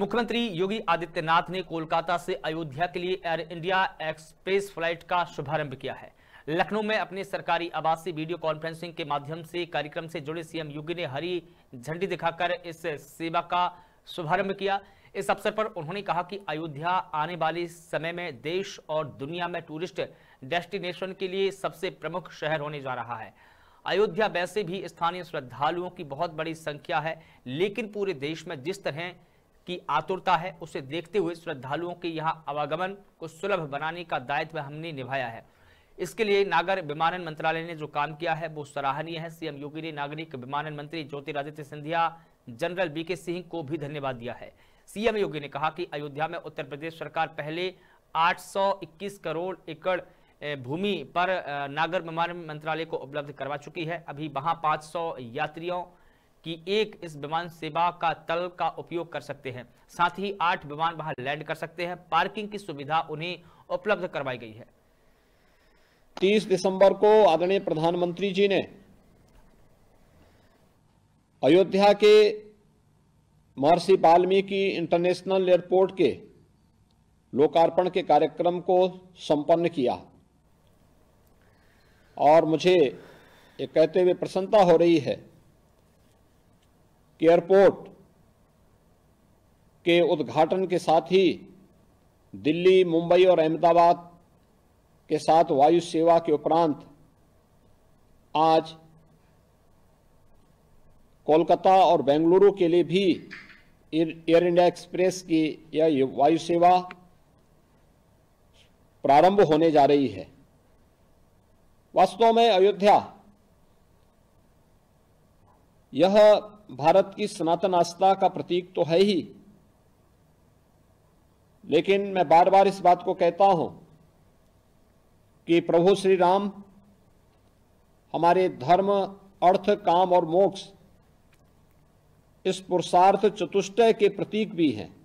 मुख्यमंत्री योगी आदित्यनाथ ने कोलकाता से अयोध्या के लिए एयर इंडिया एक्सप्रेस फ्लाइट का शुभारंभ किया है लखनऊ में अपने सरकारी आवास से वीडियो कॉन्फ्रेंसिंग के माध्यम से कार्यक्रम से जुड़े सीएम योगी ने हरी झंडी दिखाकर इस सेवा का शुभारंभ किया इस अवसर पर उन्होंने कहा कि अयोध्या आने वाले समय में देश और दुनिया में टूरिस्ट डेस्टिनेशन के लिए सबसे प्रमुख शहर होने जा रहा है अयोध्या वैसे भी स्थानीय श्रद्धालुओं की बहुत बड़ी संख्या है लेकिन पूरे देश में जिस तरह की आतुरता है उसे देखते हुए श्रद्धालुओं के यहाँ आवागमन को सुलभ बनाने का दायित्व हमने निभाया है इसके लिए नागर विमानन मंत्रालय ने जो काम किया है वो सराहनीय है सीएम योगी ने नागरिक विमानन मंत्री ज्योतिरादित्य सिंधिया जनरल बीके सिंह को भी धन्यवाद दिया है सीएम योगी ने कहा कि अयोध्या में उत्तर प्रदेश सरकार पहले 821 करोड़ एकड़ भूमि पर नागर विमानन मंत्रालय को उपलब्ध करवा चुकी है अभी वहां पांच यात्रियों कि एक इस विमान सेवा का तल का उपयोग कर सकते हैं साथ ही आठ विमान वहां लैंड कर सकते हैं पार्किंग की सुविधा उन्हें उपलब्ध करवाई गई है तीस दिसंबर को आदरणीय प्रधानमंत्री जी ने अयोध्या के महर्षि वाल्मीकि इंटरनेशनल एयरपोर्ट के लोकार्पण के कार्यक्रम को संपन्न किया और मुझे ये कहते हुए प्रसन्नता हो रही है एयरपोर्ट के उद्घाटन के साथ ही दिल्ली मुंबई और अहमदाबाद के साथ वायु सेवा के उपरांत आज कोलकाता और बेंगलुरु के लिए भी एयर इंडिया एक्सप्रेस की यह वायु सेवा प्रारंभ होने जा रही है वास्तव में अयोध्या यह भारत की सनातन आस्था का प्रतीक तो है ही लेकिन मैं बार बार इस बात को कहता हूं कि प्रभु श्री राम हमारे धर्म अर्थ काम और मोक्ष इस पुरुषार्थ चतुष्टय के प्रतीक भी हैं